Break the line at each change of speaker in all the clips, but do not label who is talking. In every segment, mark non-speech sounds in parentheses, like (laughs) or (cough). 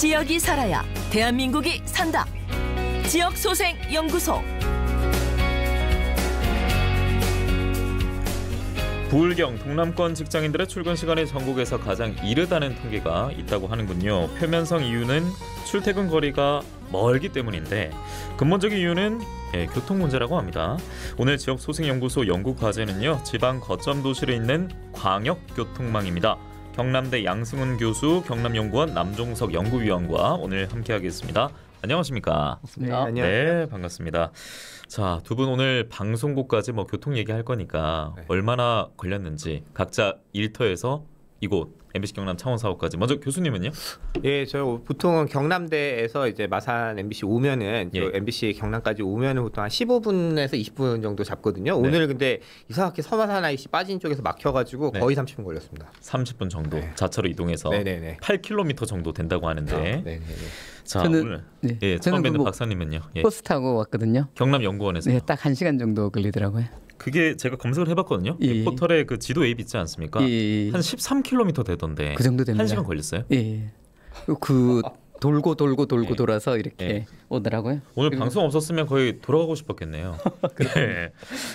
지역이 살아야 대한민국이 산다. 지역 소생 연구소.
부울경 동남권 직장인들의 출근 시간이 전국에서 가장 이르다는 통계가 있다고 하는군요. 표면성 이유는 출퇴근 거리가 멀기 때문인데 근본적인 이유는 예, 교통 문제라고 합니다. 오늘 지역 소생 연구소 연구 과제는요. 지방 거점 도시를 잇는 광역 교통망입니다. 경남대 양승훈 교수, 경남연구원 남종석 연구위원과 오늘 함께하겠습니다. 안녕하십니까? 반갑습니다. 네, 네 반갑습니다. 자, 두 분 오늘 방송국까지 뭐 교통 얘기할 거니까 네. 얼마나 걸렸는지 각자 일터에서 이곳 MBC 경남 창원
사업까지 먼저 교수님은요? 예, 저 보통은 경남대에서 이제 마산 MBC 오면은 예. MBC 경남까지 오면은 보통 한 15분에서 20분 정도 잡거든요. 네. 오늘 근데 이상하게 서마산 IC 빠진 쪽에서 막혀가지고 네. 거의 30분 걸렸습니다. 30분 정도 네. 자차로 이동해서
네네네. 8km 정도 된다고 하는데. 네. 자, 저는 오늘 네. 예, 처음 뵙는 뭐 박사님은요.
예. 버스 타고 왔거든요. 경남 연구원에서 네, 딱한 시간 정도 걸리더라고요. 그게
제가 검색을 해봤거든요. 예. 포털에 그 지도 앱 있지 않습니까? 예. 예, 예. 한 13km 되던데.
그 정도 됩니다. 한 시간 걸렸어요? 예, 예. 그 돌고 돌고 돌고 예. 돌아서 이렇게 예. 오더라고요. 오늘 그리고... 방송
없었으면 거의 돌아가고 싶었겠네요.
(laughs) 그래.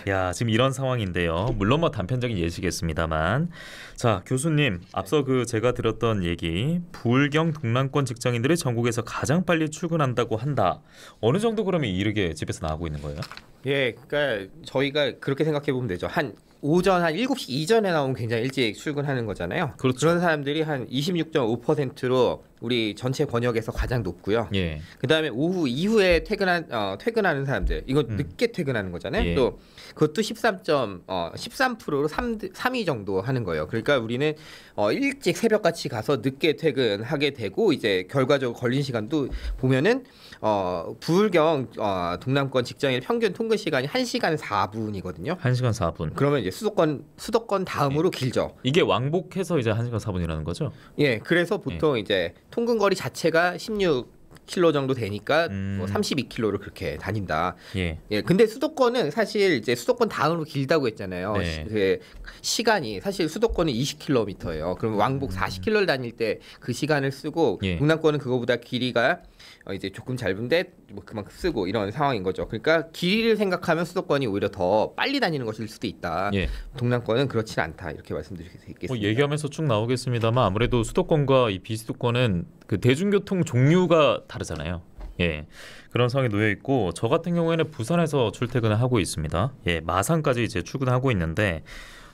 야 지금 이런 상황인데요. 물론 뭐 단편적인 예시겠습니다만, 자 교수님 앞서 그 제가 들었던 얘기 불경 동남권 직장인들이 전국에서 가장 빨리 출근한다고 한다. 어느 정도 그러면 이르게 집에서 나가고 있는 거예요?
예, 그러니까 저희가 그렇게 생각해 보면 되죠. 한 오전 한 7시 이전에 나오면 굉장히 일찍 출근하는 거잖아요. 그렇죠. 그런 사람들이 한 26.5%로 우리 전체 권역에서 가장 높고요. 예. 그다음에 오후 이후에 퇴근한 어, 퇴근하는 사람들. 이건 음. 늦게 퇴근하는 거잖아요. 예. 또 그것도 13. 어 13%로 3 3위 정도 하는 거예요. 그러니까 우리는 어 일찍 새벽같이 가서 늦게 퇴근하게 되고 이제 결과적으로 걸린 시간도 보면은 어, 부울경 어, 동남권 직장인 평균 통근 시간이 1시간 4분이거든요. 1시간 4분. 그러면 이제 수도권 수도권 다음으로 예. 길죠. 이게 왕복해서 이제 1시간 4분이라는 거죠? 예. 그래서 보통 예. 이제 통근 거리 자체가 16 킬로 정도 되니까 뭐 음. 뭐 32킬로를 그렇게 다닌다. 예. 예. 근데 수도권은 사실 이제 수도권 다음으로 길다고 했잖아요. 네. 시, 그 시간이 사실 수도권은 20킬로미터예요. 그럼 왕복 음. 40킬로를 다닐 때 그 시간을 쓰고 예. 동남권은 그거보다 길이가 어 이제 조금 짧은데 뭐 그만큼 쓰고 이런 상황인 거죠. 그러니까 길이를 생각하면 수도권이 오히려 더 빨리 다니는 것일 수도 있다. 예. 동남권은 그렇지 않다 이렇게 말씀드리겠습니다.
뭐 얘기하면서 쭉 나오겠습니다만 아무래도 수도권과 이 비수도권은 그 대중교통 종류가 다르잖아요. 예. 그런 상황에 놓여 있고 저 같은 경우에는 부산에서 출퇴근을 하고 있습니다. 예, 마산까지 이제 출근하고 있는데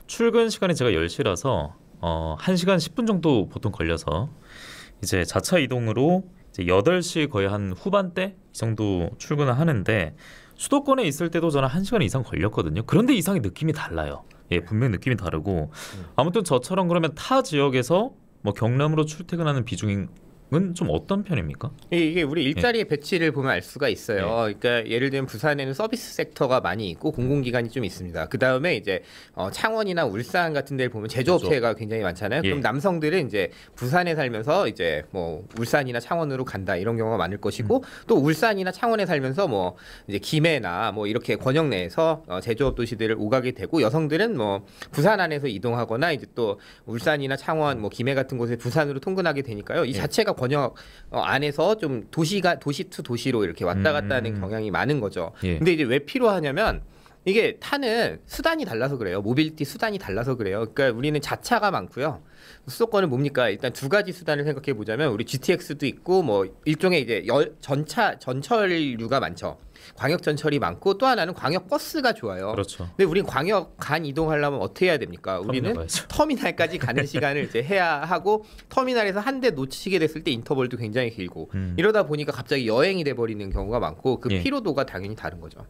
출근 시간이 제가 10시라서 어, 1시간 10분 정도 보통 걸려서 이제 자차 이동으로 이제 8시 거의 한 후반대 이 정도 출근을 하는데 수도권에 있을 때도 저는 1시간 이상 걸렸거든요. 그런데 이상의 느낌이 달라요. 예, 분명 히 느낌이 다르고 아무튼 저처럼 그러면 타 지역에서 뭐 경남으로 출퇴근하는 비중이 은좀 어떤 편입니까?
예, 이게 우리 예. 일자리의 예. 배치를 보면 알 수가 있어요. 예. 그러니까 예를 들면 부산에는 서비스 섹터가 많이 있고 공공기관이 좀 있습니다. 그 다음에 이제 어, 창원이나 울산 같은 데를 보면 제조업체가 그렇죠. 굉장히 많잖아요. 예. 그럼 남성들은 이제 부산에 살면서 이제 뭐 울산이나 창원으로 간다 이런 경우가 많을 것이고 음. 또 울산이나 창원에 살면서 뭐 이제 김해나 뭐 이렇게 권역 내에서 어, 제조업 도시들을 오가게 되고 여성들은 뭐 부산 안에서 이동하거나 이제 또 울산이나 창원 뭐 김해 같은 곳에 부산으로 통근하게 되니까요. 이 예. 자체가 번역 어, 안에서 좀 도시가 도시 투 도시로 이렇게 왔다 갔다 하는 음. 경향이 많은 거죠. 예. 근데 이제 왜 필요하냐면 이게 타는 수단이 달라서 그래요. 모빌티 수단이 달라서 그래요. 그러니까 우리는 자차가 많고요. 수도권은 뭡니까? 일단 두 가지 수단을 생각해 보자면 우리 GTX도 있고 뭐 일종의 이제 열, 전차 전철류가 많죠. 광역 전철이 많고 또 하나는 광역 버스가 좋아요. 그렇죠. 근데 우린 광역 간 이동하려면 어떻게 해야 됩니까? 우리는 터미널 까지 (laughs) 가는 시간을 이제 해야 하고 터미널에서 한 대 놓치게 됐을 때 인터벌도 굉장히 길고 음. 이러다 보니까 갑자기 여행이 돼 버리는 경우가 많고 그 예. 피로도가 예. 당연히 다른 거죠.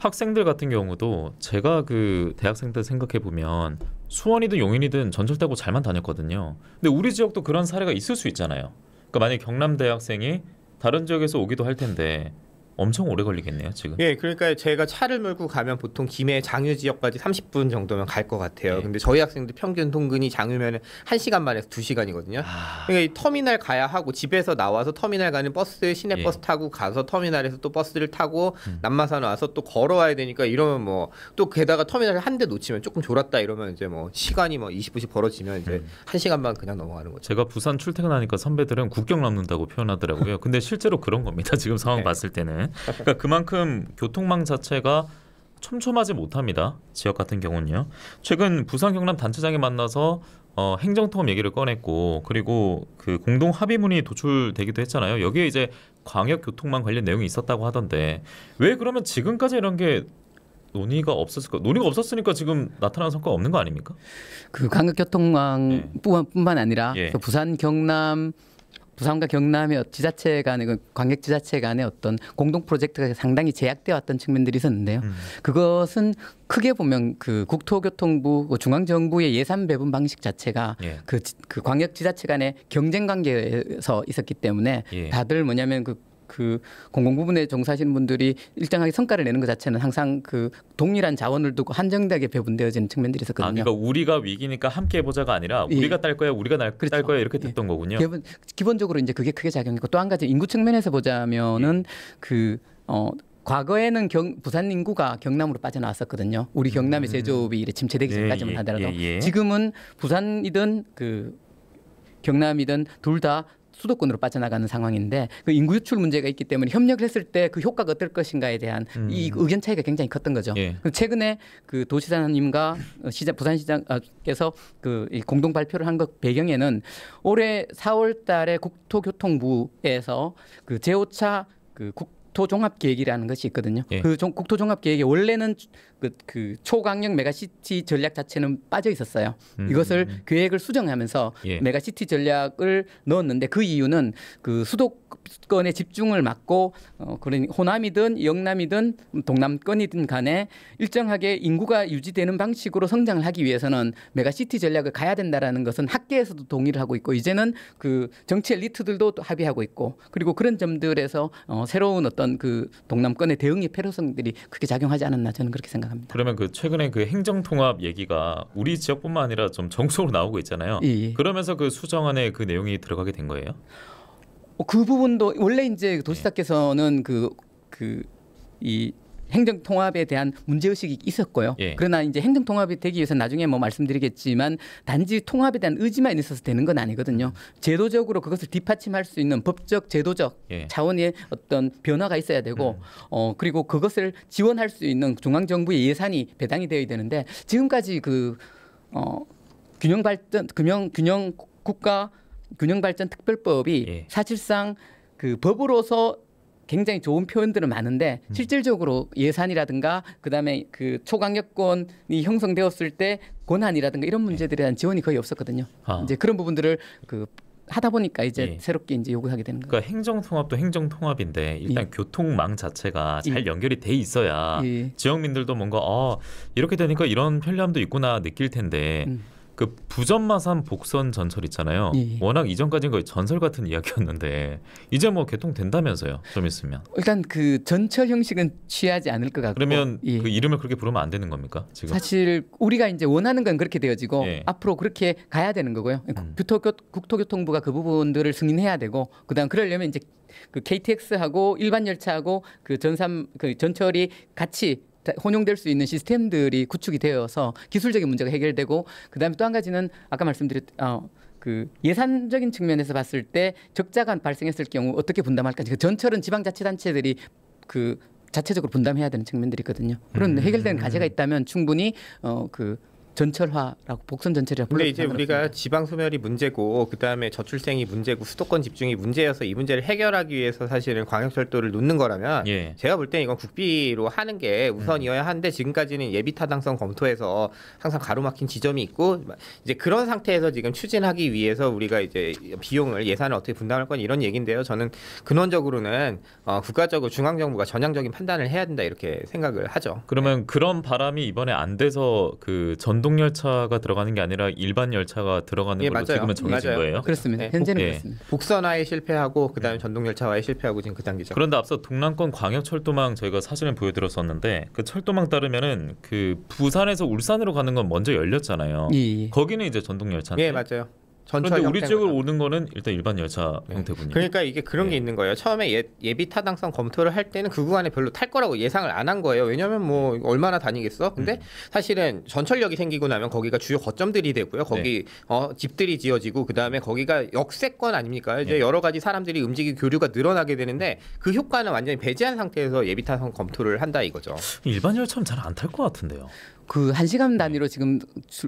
학생들 같은 경우도 제가 그 대학생 들 생각해 보면 수원이든 용인이든 전철 타고 잘만 다녔거든요. 근데 우리 지역도 그런 사례가 있을 수 있잖아요. 그러니까 만약 경남 대학생이 다른 지역에서 오기도 할 텐데 엄청 오래 걸리겠네요 지금.
예, 그러니까 제가 차를 몰고 가면 보통 김해 장유 지역까지 30분 정도면 갈 것 같아요. 네. 근데 저희 학생들 평균 통근이 장유면 은 1시간 반에서 2시간이거든요. 아... 그러니까 터미널 가야 하고 집에서 나와서 터미널 가는 버스 시내 예. 버스 타고 가서 터미널에서 또 버스를 타고 음. 남마산 와서 또 걸어와야 되니까 이러면 뭐 또 게다가 터미널 한 대 놓치면 조금 졸았다 이러면 이제 뭐 시간이 뭐 20분씩 벌어지면 이제 음. 1시간 반 그냥 넘어가는 거죠. 제가
부산 출퇴근하니까 선배들은 국경 남는다고 표현하더라고요. 근데 실제로 그런 겁니다. 지금 상황 네. 봤을 때는. 그러니까 그만큼 교통망 자체가 촘촘하지 못합니다. 지역 같은 경우는요. 최근 부산 경남 단체장에 만나서 어, 행정통합 얘기를 꺼냈고 그리고 그 공동 합의문이 도출되기도 했잖아요. 여기에 이제 광역 교통망 관련 내용이 있었다고 하던데 왜 그러면 지금까지 이런 게 논의가 없었을까? 논의가 없었으니까 지금 나타난 성과 없는 거 아닙니까?
그 광역교통망뿐만 예. 아니라 예. 그 부산 경남 부산과 경남의 어, 지자체 간의 그 관객 지자체 간의 어떤 공동 프로젝트가 상당히 제약돼 왔던 측면들이 있었는데요. 음. 그것은 크게 보면 그 국토교통부 그 중앙정부의 예산 배분 방식 자체가 예. 그, 그, 광역 지자체 간의 경쟁 관계에서 있었기 때문에 예. 다들 뭐냐면 그그 공공 부분에 종사하시는 분들이 일정하게 성과를 내는 것 자체는 항상 그 동일한 자원을 두고 한정되게 배분되어지는 측면들이 아, 있었거든요. 아, 그러니까
우리가 위기니까 함께 해보자가 아니라 우리가 예. 딸 거야, 우리가 날, 그렇죠. 거야 이렇게 예. 됐던
예. 거군요. 기본, 기본적으로 이제 그게 크게 작용했고 또 한 가지 인구 측면에서 보자면은 예. 그 어. 과거에는 경, 부산 인구가 경남으로 빠져나왔었거든요. 우리 경남의 음. 제조업이 이래 침체되기 예, 전까지만 예, 하더라도 지금은 부산이든 그 경남이든 둘다 수도권으로 빠져나가는 상황인데 그 인구 유출 문제가 있기 때문에 협력을 했을 때 그 효과가 어떨 것인가에 대한 음. 이 의견 차이가 굉장히 컸던 거죠. 예. 최근에 그 도시사님과 장 시장 부산시장께서 그 공동 발표를 한 것 배경에는 올해 4월달에 국토교통부에서 그 제5차 그 국, 토종합계획이라는 것이 있거든요. 예. 그 종, 국토종합계획이 원래는 그, 그 초강력 메가시티 전략 자체는 빠져 있었어요. 음. 이것을 계획을 수정하면서 예. 메가시티 전략을 넣었는데 그 이유는 그 수도권에 집중을 막고 어, 그런 호남이든 영남이든 동남권이든 간에 일정하게 인구가 유지되는 방식으로 성장을 하기 위해서는 메가시티 전략을 가야 된다라는 것은 학계에서도 동의를 하고 있고 이제는 그 정치 엘리트들도 합의하고 있고 그리고 그런 점들에서 어, 새로운 어떤 그 동남권의 대응의 패러성들이 크게 작용하지 않았나 저는 그렇게 생각합니다. 생각합니다.
그러면 그 최근에 그 행정 통합 얘기가 우리 지역뿐만 아니라 좀전국으로 나오고 있잖아요. 예, 예. 그러면서 그 수정안에 그 내용이
들어가게 된 거예요? 어, 그 부분도 원래 이제 그 네. 도시사께서는 그그이 행정 통합에 대한 문제 의식이 있었고요. 예. 그러나 이제 행정 통합이 되기 위해서 나중에 뭐 말씀드리겠지만 단지 통합에 대한 의지만 있어서 되는 건 아니거든요. 음. 제도적으로 그것을 뒷받침할 수 있는 법적 제도적 예. 차원의 어떤 변화가 있어야 되고 음. 어 그리고 그것을 지원할 수 있는 중앙 정부의 예산이 배당이 되어야 되는데 지금까지 그어 균형 발전 금융 균형 국가 균형 발전 특별법이 예. 사실상 그 법으로서 굉장히 좋은 표현들은 많은데 음. 실질적으로 예산이라든가 그다음에 그 초강력권이 형성되었을 때 권한이라든가 이런 문제들에 대한 지원이 거의 없었거든요. 아. 이제 그런 부분들을 그 하다 보니까 이제 예. 새롭게 이제 요구하게 되는 거예요.
그러니까 행정 통합도 행정 통합인데 일단 예. 교통망 자체가 잘 예. 연결이 돼 있어야 예. 지역민들도 뭔가 어 이렇게 되니까 이런 편리함도 있구나 느낄 텐데 음. 그 부전마산 복선 전철 있잖아요. 예. 예. 워낙 이전까지는 거의 전설 같은 (laughs) 이야기였는데 이제 뭐 개통된다면서요. 좀 있으면.
일단 그 전철 형식은 취하지 않을 것 같고. 그러면
예. 그 이름을 그렇게 부르면 안 되는 겁니까? 지금.
사실 우리가 이제 원하는 건 그렇게 되어지고 예. 앞으로 그렇게 가야 되는 거고요. 음. 국토교, 통부가그 부분들을 승인해야 되고 그다음 그러려면 이제 그 KTX하고 일반 열차하고 그 전삼 그 전철이 같이 혼용될 수 있는 시스템들이 구축이 되어서 기술적인 문제가 해결되고 그다음에 또 한 가지는 아까 말씀드렸 어, 그 예산적인 측면에서 봤을 때 적자가 발생했을 경우 어떻게 분담할까그 그러니까 전철은 지방자치단체들이 그 자체적으로 분담해야 되는 측면들이 있거든요. 그런 음. 해결되는 과제가 있다면 충분히 어그 전철화라고 복선 전철이라고 불러. 근데 이제 우리가
지방 소멸이 문제고 그다음에 저출생이 문제고 수도권 집중이 문제여서 이 문제를 해결하기 위해서 사실은 광역철도를 놓는 거라면 예. 제가 볼땐 이건 국비로 하는 게 우선이어야 하는데 지금까지는 예비 타당성 검토에서 항상 가로막힌 지점이 있고 이제 그런 상태에서 지금 추진하기 위해서 우리가 이제 비용을 예산을 어떻게 분담할 건 이런 얘기인데요. 저는 근원적으로는 어, 국가적으로 중앙 정부가 전향적인 판단을 해야 된다 이렇게 생각을 하죠.
그러면 네. 그런 바람이 이번에 안 돼서 그 전동 전동 열차가 들어가는 게 아니라 일반 열차가 들어가는 예, 걸로 맞아요. 지금은 정해진 맞아요. 거예요. 그렇습니다. 네. 현재는 예. 네. 그렇습니다.
국선화에 실패하고 그다음에 전동 열차화에 실패하고 지금 그 단계죠. 그런데
앞서 동남권 광역 철도망 저희가 사진을 보여드렸었는데 그 철도망 따르면은 그 부산에서 울산으로 가는 건 먼저 열렸잖아요. 예, 예. 거기는 이제 전동 열차인데. 예 맞아요.
그런데 우리 쪽으로
오는 거는 일단 일반 열차 네. 형태군요.
그러니까 이게 그런 네. 게 예. 있는 거예요. 처음에 예, 예비 타당성 검토를 할 때는 그 구간에 별로 탈 거라고 예상을 안 한 거예요. 왜냐하면 뭐 얼마나 다니겠어. 근데 음. 사실은 전철역이 생기고 나면 거기가 주요 거점들이 되고요. 거기 네. 어, 집들이 지어지고 그 다음에 거기가 역세권 아닙니까? 이제 네. 여러 가지 사람들이 움직이 교류가 늘어나게 되는데 그 효과는 완전히 배제한 상태에서 예비 타당 성 검토를 한다 이거죠.
일반 열차는 잘 안 탈 것 같은데요. 그한 시간 단위로 지금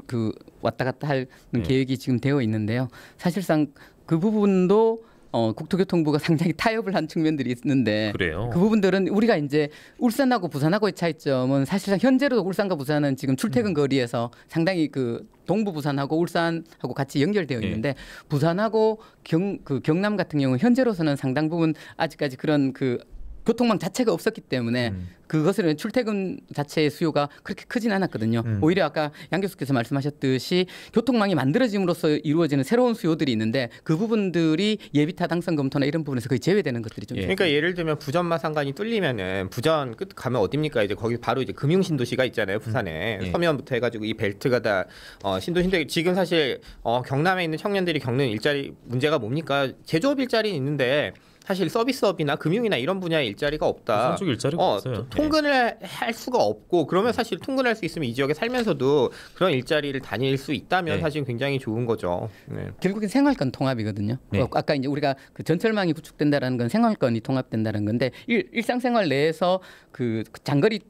그 왔다 갔다 하는 네. 음. 계획이 지금 되어 있는데요. 사실상 그 부분도 어, 국토교통부가 상당히 타협을 한 측면들이 있는데 그래요. 그 부분들은 우리가 이제 울산하고 부산하고의 차이점은 사실상 현재로 울산과 부산은 지금 출퇴근 음. 거리에서 상당히 그 동부 부산하고 울산하고 같이 연결되어 예. 있는데 예. 부산하고 경, 그 경남 같은 경우 현재로서는 상당 부분 아직까지 그런 그 교통망 자체가 없었기 때문에 음. 그것으로 출퇴근 자체의 수요가 그렇게 크진 않았거든요. 음. 오히려 아까 양 교수께서 말씀하셨듯이 교통망이 만들어짐으로써 이루어지는 새로운 수요들이 있는데 그 부분들이 예비타 당선 검토나 이런 부분에서 거의 제외되는 것들이 좀 예. 그러니까 예를 들면 부전마 산관이
뚫리면은 부전 끝 가면 어딥니까 이제 거기 바로 이제 금융 신도시가 있잖아요 부산에 음. 예. 서면부터 해가지고 이 벨트가 다 어, 신도시인데 지금 사실 어, 경남에 있는 청년들이 겪는 일자리 문제가 뭡니까 제조업 일자리는 있는데 사실 서비스업이나 금융이나 이런 분야에 일자리가 없다.
그 일자리가 어, 없어요. 네.
통근을 네. 할 수가 없고 그러면 사실 통근할 수 있으면 이 지역에 살면서도 그런 일자리를 다닐 수 있다면 네. 사실 굉장히 좋은 거죠.
네. 결국엔 생활권 통합이거든요. 네. 뭐 아까 이제 우리가 그 전철망이 구축된다라는 건 생활권이 통합된다는 건데 일, 일상생활 내에서 그 장거리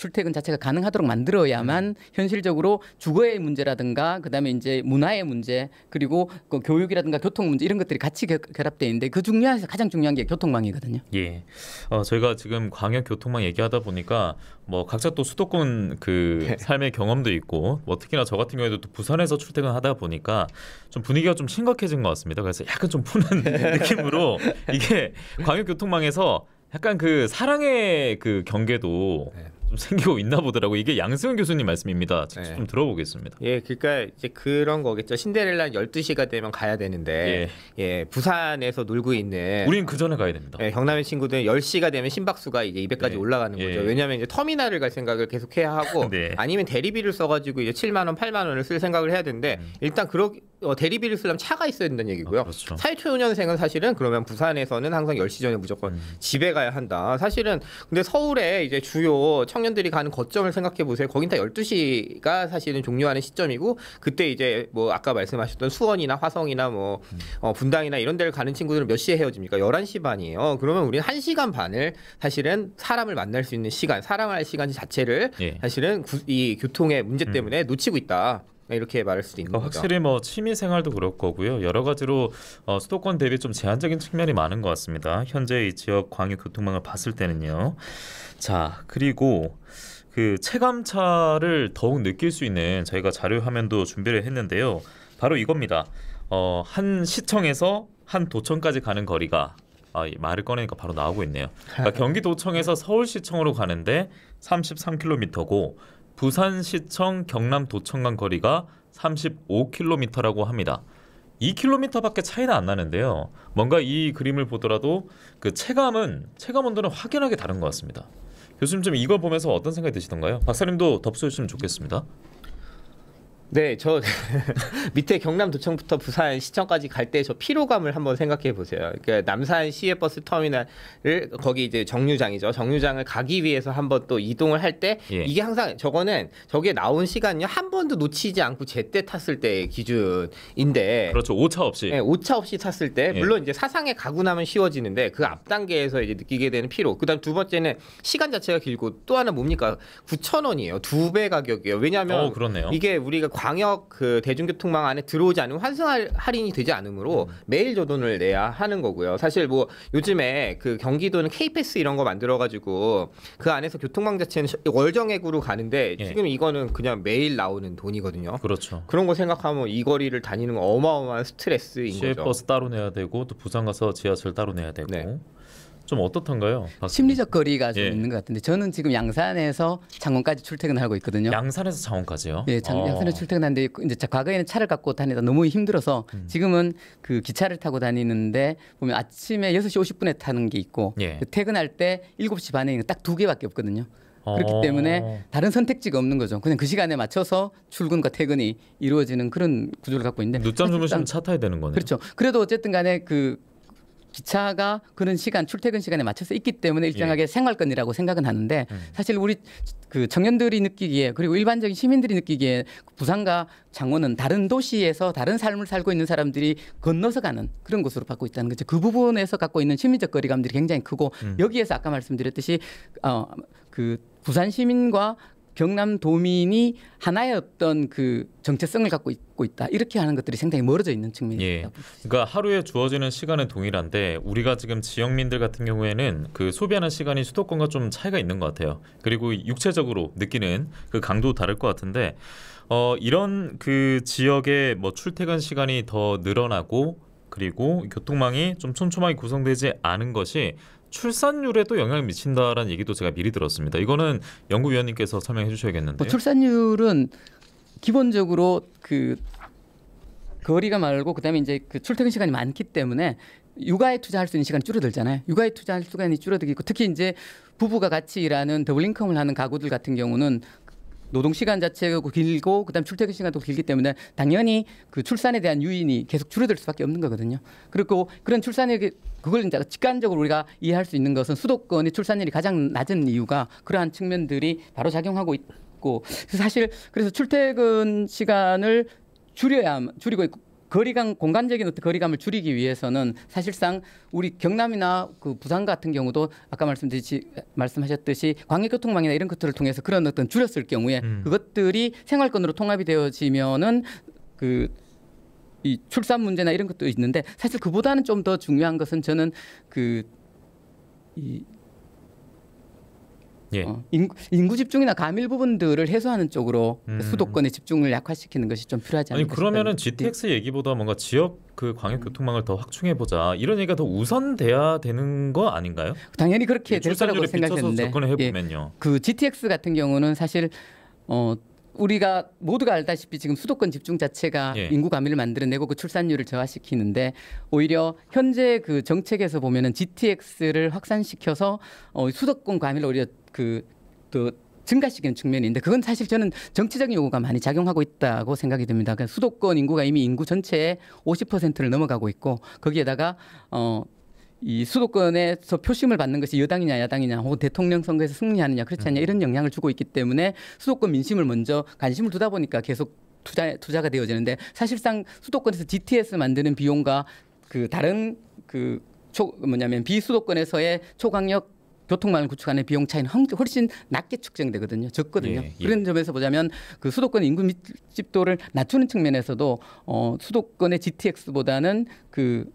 출퇴근 자체가 가능하도록 만들어야만 음. 현실적으로 주거의 문제라든가 그다음에 이제 문화의 문제 그리고 그 교육이라든가 교통 문제 이런 것들이 같이 결합돼 있는데 그 중요한 가장 중요한 게 교통망이거든요.
예. 어, 저희가 지금 광역 교통망 얘기하다 보니까 뭐 각자 또 수도권 그 네. 삶의 경험도 있고 뭐 특히나 저 같은 경우에도 또 부산에서 출퇴근하다 보니까 좀 분위기가 좀 심각해진 것 같습니다. 그래서 약간 좀 푸는 (laughs) 느낌으로 이게 광역 교통망에서 약간 그 사랑의 그 경계도 네. 좀 생기고 있나 보더라고. 이게 양승은 교수님 말씀입니다. 직접 네. 좀
들어보겠습니다. 예, 그러니까 이제 그런 거겠죠. 신데렐라 12시가 되면 가야 되는데 예, 예 부산에서 놀고 있는 우린 그 전에 가야 됩니다. 예, 경남의 친구들은 10시가 되면 심박수가 이제 200까지 네. 올라가는 예. 거죠. 예. 왜냐면 하 이제 터미널을 갈 생각을 계속 해야 하고 (laughs) 네. 아니면 대리비를 써 가지고 이제 7만 원, 8만 원을 쓸 생각을 해야 되는데 음. 일단 그러 어, 대리비를 쓰려면 차가 있어야 된다는 얘기고요. 아, 그렇죠. 사회초년생은 사실은 그러면 부산에서는 항상 10시 전에 무조건 음. 집에 가야 한다. 사실은 근데 서울에 이제 주요 청년들이 가는 거점을 생각해 보세요. 거긴 다 12시가 사실은 종료하는 시점이고 그때 이제 뭐 아까 말씀하셨던 수원이나 화성이나 뭐 음. 어, 분당이나 이런 데를 가는 친구들은 몇 시에 헤어집니까? 11시 반이에요. 그러면 우리는 1시간 반을 사실은 사람을 만날 수 있는 시간, 사랑할 시간 자체를 예. 사실은 구, 이 교통의 문제 음. 때문에 음. 놓치고 있다. 네, 이렇게 말할 수도 있는 어, 거죠. 확실히 뭐 취미 생활도 그럴 거고요. 여러 가지로 어,
수도권 대비 좀 제한적인 측면이 많은 것 같습니다. 현재 이 지역 광역 교통망을 봤을 때는요. 자 그리고 그 체감차를 더욱 느낄 수 있는 저희가 자료 화면도 준비를 했는데요. 바로 이겁니다. 어, 한 시청에서 한 도청까지 가는 거리가 아, 말을 꺼내니까 바로 나오고 있네요. 그러니까 (laughs) 경기도청에서 서울시청으로 가는데 33km고 부산시청 경남도청 간 거리가 35km라고 합니다. 2km밖에 차이가 안 나는데요. 뭔가 이 그림을 보더라도 그 체감은 체감 온도는 확연하게 다른 것 같습니다. 교수님 좀 이걸 보면서 어떤 생각이 드시던가요? 박사님도 덥수해주시면 좋겠습니다.
네, 저 (laughs) 밑에 경남도청부터 부산 시청까지 갈 때 저 피로감을 한번 생각해 보세요. 그러니까 남산 시외 버스 터미널을 거기 이제 정류장이죠. 정류장을 가기 위해서 한번 또 이동을 할때 예. 이게 항상 저거는 저게 나온 시간이 한 번도 놓치지 않고 제때 탔을 때의 기준인데 그렇죠. 오차 없이. 네, 오차 없이 탔을 때 예. 물론 예. 이제 사상에 가고 나면 쉬워지는데 그 앞 단계에서 이제 느끼게 되는 피로. 그다음 두 번째는 시간 자체가 길고 또 하나 뭡니까? 9천 원이에요. 두 배 가격이에요. 왜냐하면 오, 이게 우리가 광역 그 대중교통망 안에 들어오지 않으면 환승할 할인이 되지 않으므로 음. 매일 조돈을 내야 하는 거고요. 사실 뭐 요즘에 그 경기도는 K패스 이런 거 만들어 가지고 그 안에서 교통망 자체는 월정액으로 가는데 예. 지금 이거는 그냥 매일 나오는 돈이거든요. 그렇죠. 그런 거 생각하면 이 거리를 다니는 건 어마어마한 스트레스인 거죠. 시버스 따로
내야
되고 또 부산 가서 지하철 따로 내야 되고. 네. 좀 어떻던가요? 심리적 거리가 좀 예. 있는 것 같은데 저는 지금 양산에서 창원까지 출퇴근 하고 있거든요. 양산에서 창원까지요? 예, 네, 장, 아. 양산에서 출퇴근하는데 이제 과거에는 차를 갖고 다니다 너무 힘들어서 음. 지금은 그 기차를 타고 다니는데 보면 아침에 6시 50분에 타는 게 있고 예. 그 퇴근할 때 7시 반에 딱 두 개밖에 없거든요. 그렇기 어... 때문에 다른 선택지가 없는 거죠. 그냥 그 시간에 맞춰서 출근과 퇴근이 이루어지는 그런 구조를 갖고 있는데 늦잠 주무시면 차 타야 되는 거네요. 그렇죠. 그래도 어쨌든 간에 그 기차가 그런 시간 출퇴근 시간에 맞춰서 있기 때문에 일정하게 예. 생활권이라고 생각은 하는데 음. 사실 우리 그 청년들이 느끼기에 그리고 일반적인 시민들이 느끼기에 부산과 장원은 다른 도시에서 다른 삶을 살고 있는 사람들이 건너서 가는 그런 곳으로 받고 있다는 거죠. 그 부분에서 갖고 있는 심리적 거리감들이 굉장히 크고 음. 여기에서 아까 말씀드렸듯이 어그 부산 시민과 경남 도민이 하나의 어떤 그 정체성을 갖고 있고 있다 이렇게 하는 것들이 상당히 멀어져 있는 측면이 예. 있다. 그러니까 하루에
주어지는 시간은 동일한데 우리가 지금 지역민들 같은 경우에는 그 소비하는 시간이 수도권과 좀 차이가 있는 것 같아요. 그리고 육체적으로 느끼는 그 강도 다를 것 같은데 어 이런 그 지역의 뭐 출퇴근 시간이 더 늘어나고 그리고 교통망이 좀 촘촘하게 구성되지 않은 것이 출산율에도 영향을 미친다라는 얘기도 제가 미리 들었습니다. 이거는 연구위원님께서 설명해 주셔야겠는데. 뭐
출산율은 기본적으로 그 거리가 말고 그다음에 이제 그 출퇴근 시간이 많기 때문에 육아에 투자할 수 있는 시간이 줄어들잖아요. 육아에 투자할 시간이 줄어들고 특히 이제 부부가 같이 일하는 더블 인컴을 하는 가구들 같은 경우는 노동 시간 자체가 그 길고 그다음 출퇴근 시간도 길기 때문에 당연히 그 출산에 대한 유인이 계속 줄어들 수밖에 없는 거거든요. 그리고 그런 출산율 그, 그걸 이제 직관적으로 우리가 이해할 수 있는 것은 수도권의 출산율이 가장 낮은 이유가 그러한 측면들이 바로 작용하고 있고 사실 그래서 출퇴근 시간을 줄여야 줄이고 있고 거리감 공간적인 어떤 거리감을 줄이기 위해서는 사실상 우리 경남이나 그 부산 같은 경우도 아까 말씀드렸지 말씀하셨듯이 광역교통망이나 이런 것들을 통해서 그런 어떤 줄였을 경우에 음. 그것들이 생활권으로 통합이 되어지면은 그. 이 출산 문제나 이런 것도 있는데 사실 그보다는 좀 더 중요한 것은 저는 그이 예. 어, 인구, 인구, 집중이나 가밀 부분들을 해소하는 쪽으로 음. 수도권의 집중을 약화시키는 것이 좀 필요하지 않을까? 아니
그러면은 GTX 네. 예. 얘기보다 뭔가 지역 그 광역교통망을 음. 더 확충해 보자 이런 얘기가 더 우선돼야 되는 거 아닌가요?
당연히 그렇게 예, 될 거라고 생각했는데 접근해 보면요. 예. 그 GTX 같은 경우는 사실 어 우리가 모두가 알다시피 지금 수도권 집중 자체가 예. 인구 가밀을 만들어내고 그 출산율을 저하시키는데 오히려 현재 그 정책에서 보면은 GTX를 확산시켜서 어, 수도권 가밀을 오히려 그또 증가시키는 측면인데 그건 사실 저는 정치적인 요구가 많이 작용하고 있다고 생각이 듭니다. 그러니까 수도권 인구가 이미 인구 전체의 50%를 넘어가고 있고 거기에다가 어. 이 수도권에서 표심을 받는 것이 여당이냐 야당이냐 혹은 대통령 선거에서 승리하느냐 그렇지 않냐 음. 이런 영향을 주고 있기 때문에 수도권 민심을 먼저 관심을 두다 보니까 계속 투자 투자가 되어지는데 사실상 수도권에서 GTS 만드는 비용과 그 다른 그초 뭐냐면 비수도권에서의 초강력 교통망을 구축하는 비용 차이는 훨씬 낮게 측정되거든요. 적거든요. 예, 예. 그런 점에서 보자면 그 수도권 인구 밀집도를 낮추는 측면에서도 어, 수도권의 GTX보다는 그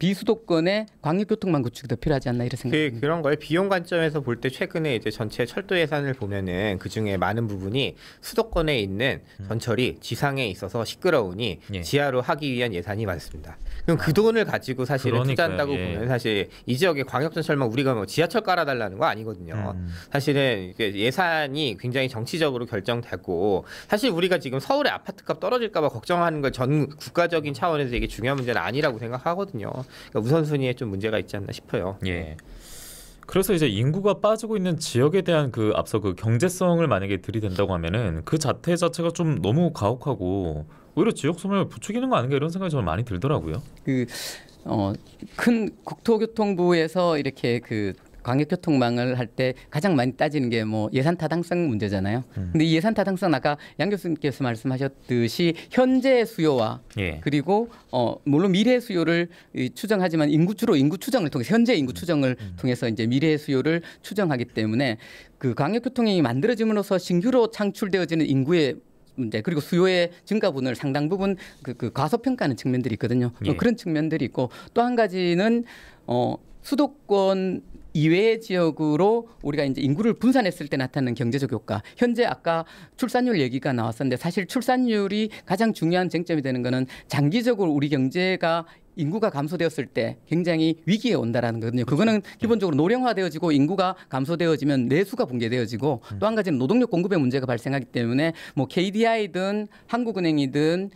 비수도권의 광역교통망 구축이 더 필요하지 않나 이런 생각이 그 듭니다.
그, 그런 걸 비용 관점에서 볼 때 최근에 이제 전체 철도 예산을 보면은 그중에 많은 부분이 수도권에 있는 음. 전철이 지상에 있어서 시끄러우니 예. 지하로 하기 위한 예산이 많습니다. 그럼 그 돈을 가지고 사실은 투자한다고 예. 보면 사실 이 지역의 광역전철만 우리가 뭐 지하철 깔아달라는 거 아니거든요. 음. 사실은 예산이 굉장히 정치적으로 결정되고 사실 우리가 지금 서울의 아파트값 떨어질까봐 걱정하는 걸 전 국가적인 차원에서 이게 중요한 문제는 아니라고 생각하거든요. 그러니까 우선순위에 좀 문제가 있지 않나 싶어요. 예. 그래서 이제 인구가 빠지고 있는
지역에 대한 그 앞서 그 경제성을 만약에 들이댄다고 하면은 그 자태 자체가 좀 너무
가혹하고 오히려 지역 소멸 부추기는 거 아닌가 이런 생각이 저는 많이 들더라고요. 그 어, 큰 국토교통부에서 이렇게 그 광역교통망을 할 때 가장 많이 따지는 게 뭐 예산 타당성 문제잖아요. 음. 근데 이 예산 타당성 아까 양 교수님께서 말씀하셨듯이 현재 수요와 예. 그리고 어 물론 미래 수요를 추정하지만 인구 주로 인구 추정을 통해 현재 인구 추정을 음. 통해서 이제 미래 수요를 추정하기 때문에 그 광역교통이 만들어짐으로써 신규로 창출되어지는 인구의 문제 그리고 수요의 증가분을 상당 부분 그, 그 과소평가하는 측면들이 있거든요. 예. 그런 측면들이 있고 또 한 가지는 어 수도권 이외의 지역으로 우리가 이제 인구를 분산했을 때 나타나는 경제적 효과. 현재 아까 출산율 얘기가 나왔었는데 사실 출산율이 가장 중요한 쟁점이 되는 거는 장기적으로 우리 경제가 인구가 감소되었을 때 굉장히 위기에 온다라는 거거든요. 그렇죠. 그거는 네. 기본적으로 노령화되어지고 인구가 감소되어지면 내수가 붕괴되어지고 음. 또한 가지는 노동력 공급의 문제가 발생하기 때문에 뭐 KDI든 한국은행이든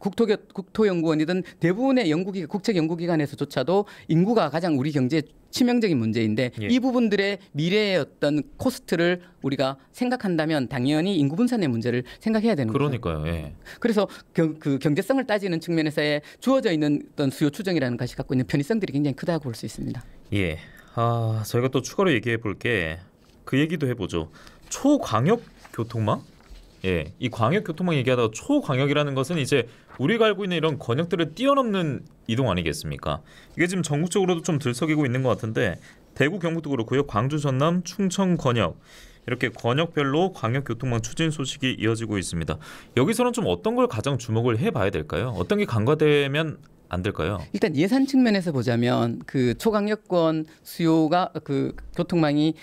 국토, 국토연구원이든 대부분의 연구기 국책 연구기관에서조차도 인구가 가장 우리 경제에 치명적인 문제인데 예. 이 부분들의 미래의 어떤 코스트를 우리가 생각한다면 당연히 인구 분산의 문제를 생각해야 되는 거죠. 그러니까요. 예. 그래서 경, 그 경제성을 따지는 측면에서의 주어져 있는 어떤 수요 추정이라는 것이 갖고 있는 편의성들이 굉장히 크다고 볼 수 있습니다.
예. 아, 저희가 또 추가로 얘기해 볼게 그 얘기도 해보죠. 초광역 교통망? 예, 이 광역 교통망 얘기하다가 초광역이라는 것은 이제 우리가 알고 있는 이런 권역들을 뛰어넘는 이동 아니겠습니까? 이게 지금 전국적으로도 좀 들썩이고 있는 것 같은데 대구 경북도 그렇고요. 광주 전남 충청 권역 이렇게 권역별로 광역교통망 추진 소식이 이어지고 있습니다. 여기서는 좀 어떤 걸 가장 주목을 해봐야 될까요? 어떤 게 간과되면 안 될까요?
일단 예산 측면에서 보자면 그 초강력권 수요가 그 교통망이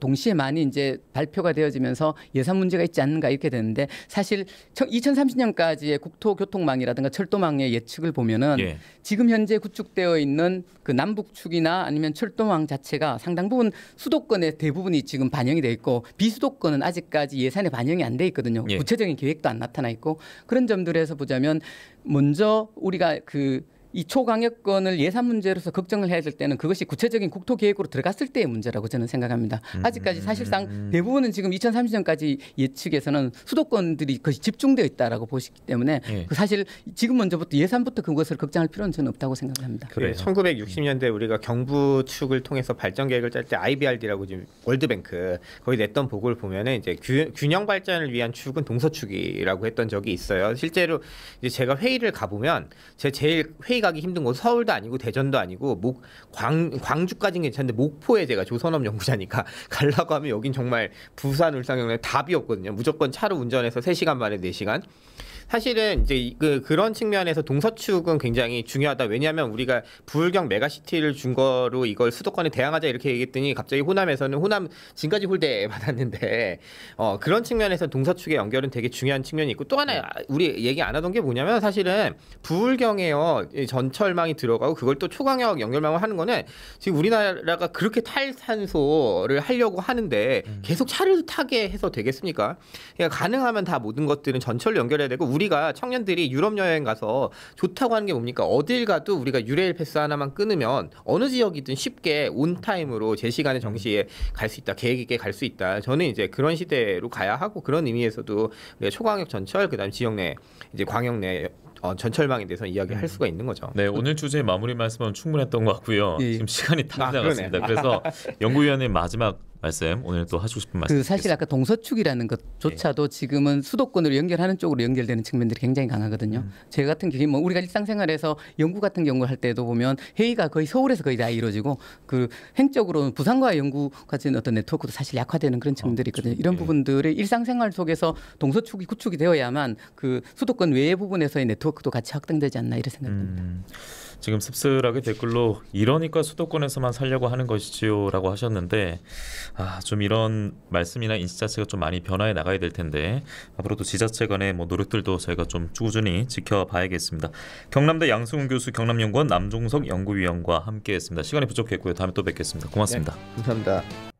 동시에 많이 이제 발표가 되어지면서 예산 문제가 있지 않는가 이렇게 되는데 사실 2030년까지의 국토교통망이라든가 철도망의 예측을 보면은 예. 지금 현재 구축되어 있는 그 남북축이나 아니면 철도망 자체가 상당 부분 수도권의 대부분이 지금 반영이 돼 있고 비수도권은 아직까지 예산에 반영이 안 돼 있거든요. 예. 구체적인 계획도 안 나타나 있고 그런 점들에서 보자면 먼저 우리가 그이 초강력권을 예산 문제로서 걱정을 해야 될 때는 그것이 구체적인 국토 계획으로 들어갔을 때의 문제라고 저는 생각합니다. 아직까지 사실상 음. 대부분은 지금 2030년까지 예측에서는 수도권들이 그것이 집중되어 있다라고 보시기 때문에 예. 그 사실 지금 먼저부터 예산부터 그것을 걱정할 필요는 저는 없다고 생각합니다. 그래요.
1960년대 예, 우리가 경부 축을 통해서 발전 계획을 짤 때 IBRD라고 지금 월드뱅크 거기 냈던 보고를 보면은 이제 균형 발전을 위한 축은 동서축이라고 했던 적이 있어요. 실제로 이제 제가 회의를 가보면 제 제일 회의가 가기 힘든 건 서울도 아니고 대전도 아니고 목 광, 광주까지는 괜찮은데 목포에 제가 조선업 연구자니까 갈라고 (laughs) 하면 여긴 정말 부산 울산 경에 답이 없거든요. 무조건 차로 운전해서 3시간 만에 4시간. 사실은 이제 그 그런 측면에서 동서축은 굉장히 중요하다. 왜냐하면 우리가 부울경 메가시티를 준거로 이걸 수도권에 대항하자 이렇게 얘기했더니 갑자기 호남에서는 호남 지금까지 홀대 (laughs) 받았는데 어 그런 측면에서 동서축의 연결은 되게 중요한 측면이 있고 또 하나 네. 우리 얘기 안 하던 게 뭐냐면 사실은 부울경에요 전철망이 들어가고 그걸 또 초강역 연결망을 하는 거는 지금 우리나라가 그렇게 탈산소를 하려고 하는데 음. 계속 차를 타게 해서 되겠습니까? 그러니까 가능하면 다 모든 것들은 전철 연결해야 되고 우리가 청년들이 유럽 여행 가서 좋다고 하는 게 뭡니까? 어딜 가도 우리가 유레일 패스 하나만 끊으면 어느 지역이든 쉽게 온타임으로 제 시간에 정시에 갈 수 있다. 계획 있게 갈 수 있다. 저는 이제 그런 시대로 가야 하고 그런 의미에서도 초광역 전철 그다음 지역 내 이제 광역 내 어, 전철망에 대해서 이야기할 음. 수가 있는 거죠. 네, 오늘 주제 마무리
말씀은 충분했던 것 같고요. 예. 지금 시간이 다 아, 지나갔습니다. 그 그래서 (laughs) 연구위원회 마지막 말씀 오늘 또 하시고 싶은 그 말씀. 그 사실
아까 동서축이라는 것조차도 네. 지금은 수도권으로 연결하는 쪽으로 연결되는 측면들이 굉장히 강하거든요. 음. 제 같은 경우 뭐 우리가 일상생활에서 연구 같은 경우할 때도 보면 회의가 거의 서울에서 거의 다 이루어지고 그 행적으로는 부산과 연구 같은 어떤 네트워크도 사실 약화되는 그런 측면들이 아, 있거든요. 그렇죠. 이런 예. 부분들의 일상생활 속에서 동서축이 구축이 되어야만 그 수도권 외의 부분에서의 네트워크도 같이 확장되지 않나 이런 생각입니다. 음.
지금 씁쓸하게 댓글로 이러니까 수도권에서만 살려고 하는 것이지요라고 하셨는데 아좀 이런 말씀이나 인식 자체가 좀 많이 변화해 나가야 될 텐데 앞으로도 지자체 간의 뭐 노력들도 저희가 좀 꾸준히 지켜봐야겠습니다. 경남대 양승훈 교수 경남연구원 남종석 연구위원과 함께했습니다. 시간이 부족했고요. 다음에 또 뵙겠습니다. 고맙습니다. 네, 감사합니다.